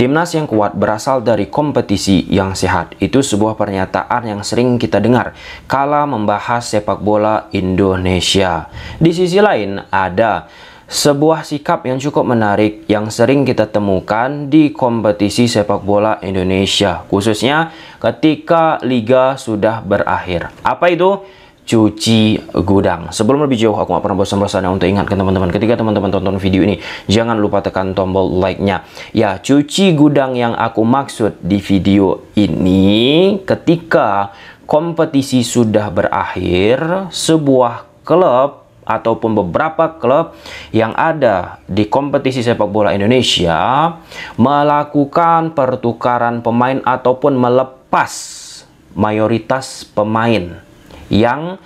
Timnas yang kuat berasal dari kompetisi yang sehat. Itu sebuah pernyataan yang sering kita dengar kala membahas sepak bola Indonesia. Di sisi lain ada sebuah sikap yang cukup menarik yang sering kita temukan di kompetisi sepak bola Indonesia, khususnya ketika liga sudah berakhir. Apa itu? cuci gudang. Sebelum lebih jauh, aku gak pernah bosan bosan untuk ingatkan teman-teman. Ketika teman-teman tonton video ini, jangan lupa tekan tombol like-nya. Ya, cuci gudang yang aku maksud di video ini, ketika kompetisi sudah berakhir, sebuah klub ataupun beberapa klub yang ada di kompetisi sepak bola Indonesia melakukan pertukaran pemain ataupun melepas mayoritas pemain yang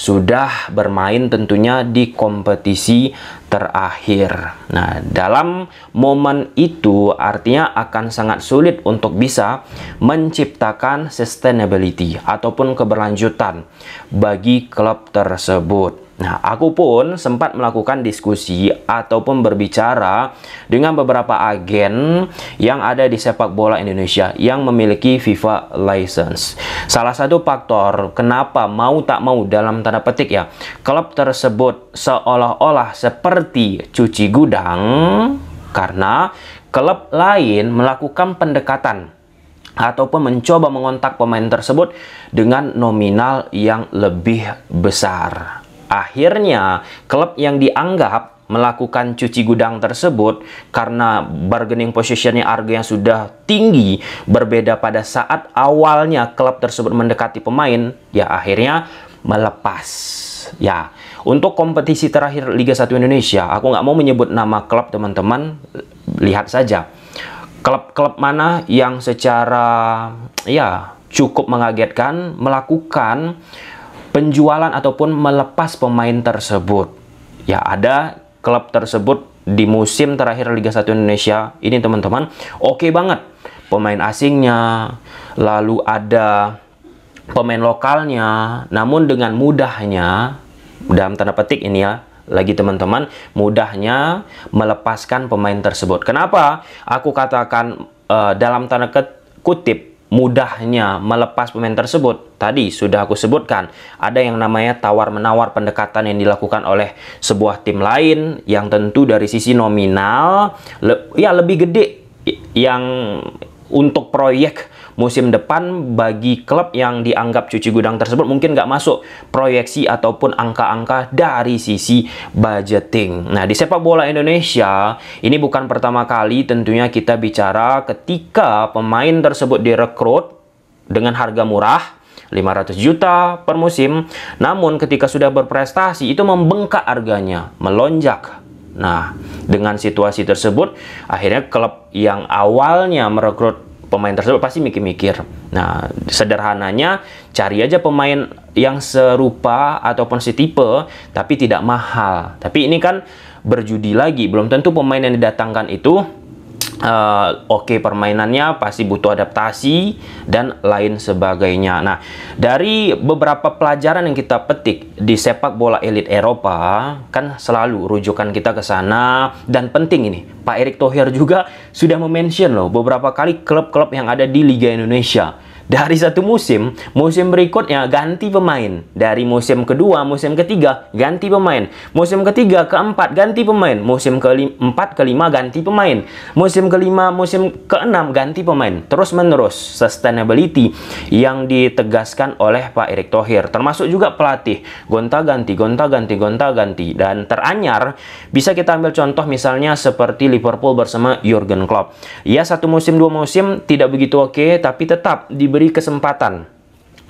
sudah bermain tentunya di kompetisi terakhir. Nah, dalam momen itu artinya akan sangat sulit untuk bisa menciptakan sustainability ataupun keberlanjutan bagi klub tersebut. Nah, aku pun sempat melakukan diskusi ataupun berbicara dengan beberapa agen yang ada di sepak bola Indonesia yang memiliki FIFA license. Salah satu faktor kenapa mau tak mau dalam tanda petik ya, klub tersebut seolah-olah seperti cuci gudang karena klub lain melakukan pendekatan ataupun mencoba mengontak pemain tersebut dengan nominal yang lebih besar. Akhirnya, klub yang dianggap melakukan cuci gudang tersebut karena bargaining positionnya harga yang sudah tinggi berbeda pada saat awalnya klub tersebut mendekati pemain ya akhirnya melepas ya untuk kompetisi terakhir Liga 1 Indonesia aku nggak mau menyebut nama klub teman-teman lihat saja klub-klub mana yang secara ya cukup mengagetkan melakukan penjualan ataupun melepas pemain tersebut. Ya ada klub tersebut di musim terakhir Liga 1 Indonesia ini teman-teman oke okay banget pemain asingnya lalu ada pemain lokalnya namun dengan mudahnya dalam tanda petik ini ya lagi teman-teman mudahnya melepaskan pemain tersebut kenapa aku katakan uh, dalam tanda kutip mudahnya melepas pemain tersebut tadi sudah aku sebutkan ada yang namanya tawar menawar pendekatan yang dilakukan oleh sebuah tim lain yang tentu dari sisi nominal le ya lebih gede yang untuk proyek musim depan bagi klub yang dianggap cuci gudang tersebut mungkin nggak masuk proyeksi ataupun angka-angka dari sisi budgeting. Nah, di sepak bola Indonesia ini bukan pertama kali tentunya kita bicara ketika pemain tersebut direkrut dengan harga murah 500 juta per musim. Namun ketika sudah berprestasi itu membengkak harganya, melonjak. Nah, dengan situasi tersebut akhirnya klub yang awalnya merekrut pemain tersebut pasti mikir-mikir. Nah, sederhananya cari aja pemain yang serupa ataupun setipe tapi tidak mahal. Tapi ini kan berjudi lagi, belum tentu pemain yang didatangkan itu uh, oke okay permainannya pasti butuh adaptasi dan lain sebagainya. Nah, dari beberapa pelajaran yang kita petik di sepak bola elit Eropa kan selalu rujukan kita ke sana dan penting ini. Pak Erick Thohir juga sudah mention loh beberapa kali klub-klub yang ada di Liga Indonesia dari satu musim, musim berikutnya ganti pemain. Dari musim kedua, musim ketiga, ganti pemain. Musim ketiga, keempat, ganti pemain. Musim keempat, kelima, ganti pemain. Musim kelima, musim keenam, ganti pemain. Terus menerus, sustainability yang ditegaskan oleh Pak Erick Thohir. Termasuk juga pelatih, gonta-ganti, gonta-ganti, gonta-ganti. Dan teranyar, bisa kita ambil contoh misalnya seperti Liverpool bersama Jurgen Klopp. Ya, satu musim, dua musim, tidak begitu oke, okay, tapi tetap diberi diberi kesempatan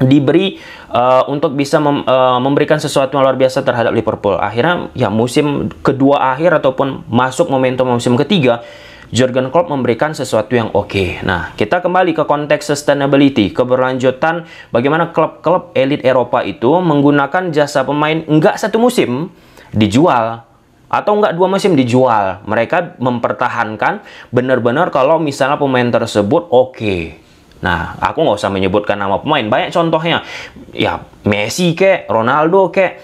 diberi uh, untuk bisa mem, uh, memberikan sesuatu yang luar biasa terhadap Liverpool. Akhirnya ya musim kedua akhir ataupun masuk momentum musim ketiga Jurgen Klopp memberikan sesuatu yang oke. Okay. Nah, kita kembali ke konteks sustainability, keberlanjutan bagaimana klub-klub elit Eropa itu menggunakan jasa pemain enggak satu musim dijual atau enggak dua musim dijual. Mereka mempertahankan benar-benar kalau misalnya pemain tersebut oke. Okay Nah, aku nggak usah menyebutkan nama pemain. Banyak contohnya. Ya, Messi kek, Ronaldo kek.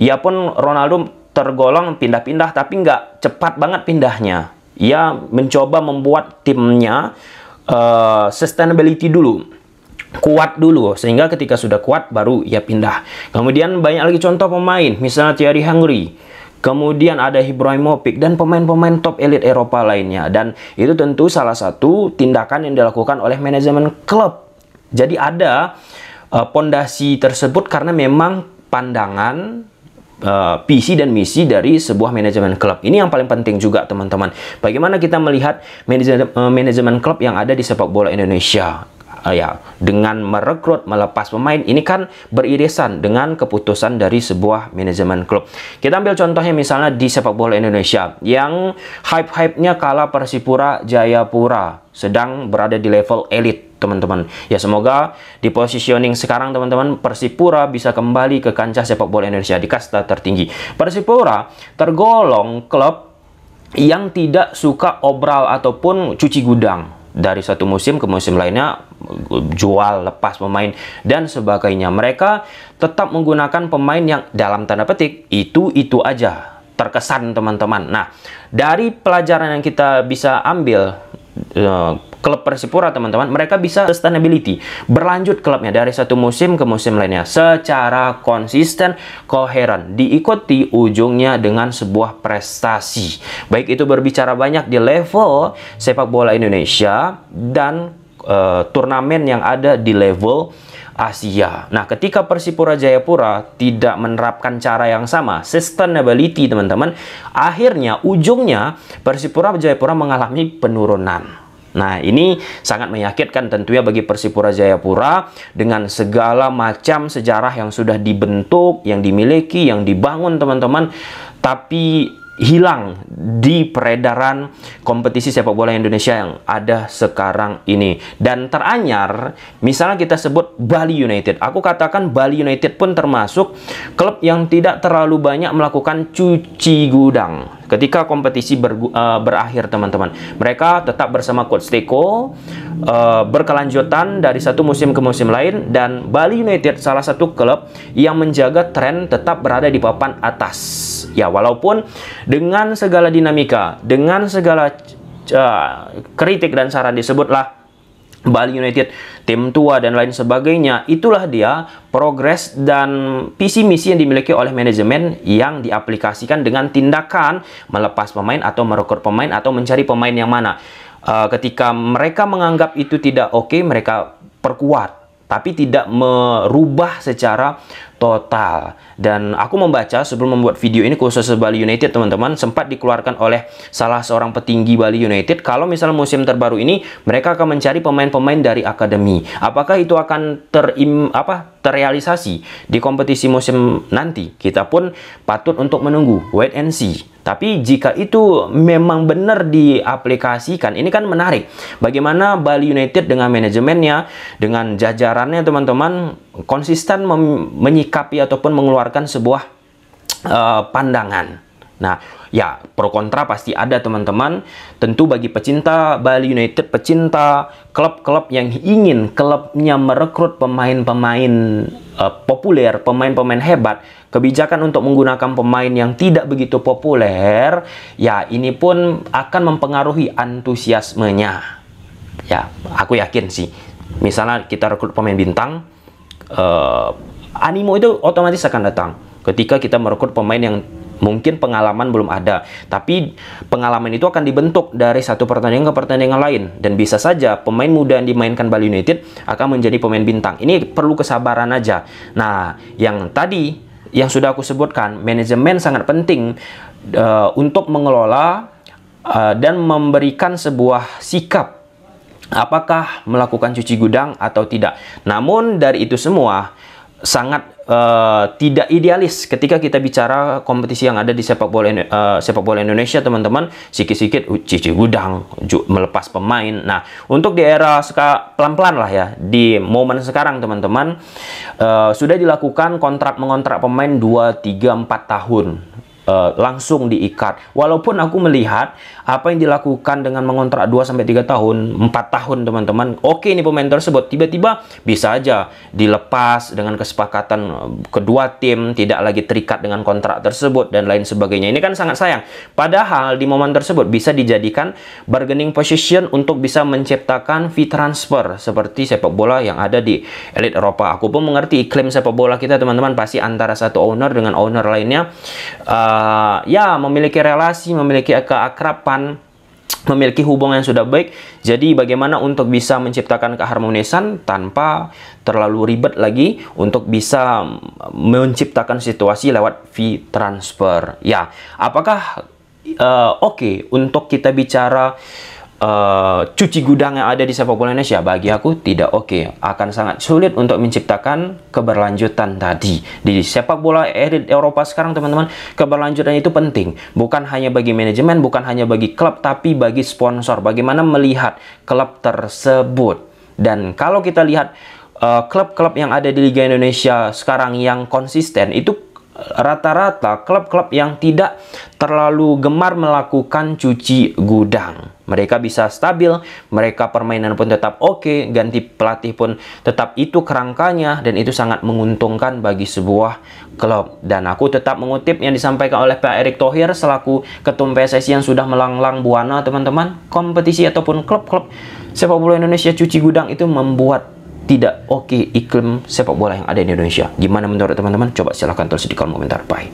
Ya pun Ronaldo tergolong pindah-pindah, tapi nggak cepat banget pindahnya. Ia mencoba membuat timnya uh, sustainability dulu kuat dulu sehingga ketika sudah kuat baru ia pindah kemudian banyak lagi contoh pemain misalnya Thierry Henry Kemudian ada Ibrahimovic dan pemain-pemain top elit Eropa lainnya. Dan itu tentu salah satu tindakan yang dilakukan oleh manajemen klub. Jadi ada eh, pondasi uh, tersebut karena memang pandangan uh, eh, visi dan misi dari sebuah manajemen klub. Ini yang paling penting juga teman-teman. Bagaimana kita melihat manajemen eh, klub yang ada di sepak bola Indonesia uh, ya dengan merekrut melepas pemain ini kan beririsan dengan keputusan dari sebuah manajemen klub. Kita ambil contohnya misalnya di sepak bola Indonesia yang hype-hype-nya kala Persipura Jayapura sedang berada di level elit teman-teman. Ya semoga di positioning sekarang teman-teman Persipura bisa kembali ke kancah sepak bola Indonesia di kasta tertinggi. Persipura tergolong klub yang tidak suka obral ataupun cuci gudang dari satu musim ke musim lainnya jual lepas pemain dan sebagainya. Mereka tetap menggunakan pemain yang dalam tanda petik itu-itu aja terkesan teman-teman. Nah, dari pelajaran yang kita bisa ambil eh, klub Persipura teman-teman mereka bisa sustainability berlanjut klubnya dari satu musim ke musim lainnya secara konsisten koheren diikuti ujungnya dengan sebuah prestasi baik itu berbicara banyak di level sepak bola Indonesia dan uh, turnamen yang ada di level Asia. Nah, ketika Persipura Jayapura tidak menerapkan cara yang sama, sustainability teman-teman, akhirnya ujungnya Persipura Jayapura mengalami penurunan. Nah, ini sangat menyakitkan tentunya bagi Persipura Jayapura dengan segala macam sejarah yang sudah dibentuk, yang dimiliki, yang dibangun teman-teman. Tapi hilang di peredaran kompetisi sepak bola Indonesia yang ada sekarang ini. Dan teranyar, misalnya kita sebut Bali United. Aku katakan Bali United pun termasuk klub yang tidak terlalu banyak melakukan cuci gudang ketika kompetisi ber, uh, eh, berakhir teman-teman. Mereka tetap bersama coach Teko uh, berkelanjutan dari satu musim ke musim lain dan Bali United salah satu klub yang menjaga tren tetap berada di papan atas. Ya, walaupun dengan segala dinamika, dengan segala uh, kritik dan saran disebutlah Bali United, tim tua dan lain sebagainya. Itulah dia progres dan visi misi yang dimiliki oleh manajemen yang diaplikasikan dengan tindakan melepas pemain atau merekrut pemain atau mencari pemain yang mana. Uh, ketika mereka menganggap itu tidak oke, okay, mereka perkuat tapi tidak merubah secara total. Dan aku membaca sebelum membuat video ini khusus Bali United teman-teman sempat dikeluarkan oleh salah seorang petinggi Bali United kalau misalnya musim terbaru ini mereka akan mencari pemain-pemain dari akademi. Apakah itu akan terim apa terrealisasi di kompetisi musim nanti? Kita pun patut untuk menunggu wait and see. Tapi jika itu memang benar diaplikasikan, ini kan menarik. Bagaimana Bali United dengan manajemennya, dengan jajarannya teman-teman konsisten menyikapi menyikapi ataupun mengeluarkan sebuah uh, pandangan. Nah, ya pro kontra pasti ada teman-teman. Tentu bagi pecinta Bali United, pecinta klub-klub yang ingin klubnya merekrut pemain-pemain uh, populer, pemain-pemain hebat, kebijakan untuk menggunakan pemain yang tidak begitu populer, ya ini pun akan mempengaruhi antusiasmenya. Ya, aku yakin sih. Misalnya kita rekrut pemain bintang, uh, animo itu otomatis akan datang ketika kita merekrut pemain yang mungkin pengalaman belum ada tapi pengalaman itu akan dibentuk dari satu pertandingan ke pertandingan lain dan bisa saja pemain muda yang dimainkan Bali United akan menjadi pemain bintang ini perlu kesabaran aja nah yang tadi yang sudah aku sebutkan manajemen sangat penting uh, untuk mengelola uh, dan memberikan sebuah sikap apakah melakukan cuci gudang atau tidak namun dari itu semua sangat uh, tidak idealis ketika kita bicara kompetisi yang ada di sepak bola uh, sepak bola Indonesia teman-teman sikit-sikit cici gudang melepas pemain nah untuk di era pelan-pelan lah ya di momen sekarang teman-teman uh, sudah dilakukan kontrak mengontrak pemain 2 3 4 tahun Eh, langsung diikat. Walaupun aku melihat apa yang dilakukan dengan mengontrak 2 sampai 3 tahun, 4 tahun teman-teman. Oke ini pemain tersebut tiba-tiba bisa aja dilepas dengan kesepakatan eh, kedua tim tidak lagi terikat dengan kontrak tersebut dan lain sebagainya. Ini kan sangat sayang. Padahal di momen tersebut bisa dijadikan bargaining position untuk bisa menciptakan fee transfer seperti sepak bola yang ada di elit Eropa. Aku pun mengerti iklim sepak bola kita teman-teman pasti antara satu owner dengan owner lainnya uh, Eh, ya memiliki relasi, memiliki keakrapan, memiliki hubungan yang sudah baik. Jadi bagaimana untuk bisa menciptakan keharmonisan tanpa terlalu ribet lagi untuk bisa menciptakan situasi lewat fee transfer. Ya, apakah uh, oke okay, untuk kita bicara uh, cuci gudang yang ada di sepak bola Indonesia bagi aku tidak oke okay. akan sangat sulit untuk menciptakan keberlanjutan tadi di sepak bola elit eh, Eropa sekarang teman-teman keberlanjutan itu penting bukan hanya bagi manajemen bukan hanya bagi klub tapi bagi sponsor bagaimana melihat klub tersebut dan kalau kita lihat eh, klub-klub uh, klub -klub yang ada di Liga Indonesia sekarang yang konsisten itu rata-rata klub-klub yang tidak terlalu gemar melakukan cuci gudang mereka bisa stabil, mereka permainan pun tetap oke, okay, ganti pelatih pun tetap itu kerangkanya dan itu sangat menguntungkan bagi sebuah klub. Dan aku tetap mengutip yang disampaikan oleh Pak Erick Thohir selaku ketum PSSI yang sudah melanglang buana, teman-teman. Kompetisi ataupun klub-klub sepak bola Indonesia cuci gudang itu membuat tidak oke okay iklim sepak bola yang ada di Indonesia. Gimana menurut teman-teman? Coba silahkan tulis di kolom komentar. Bye.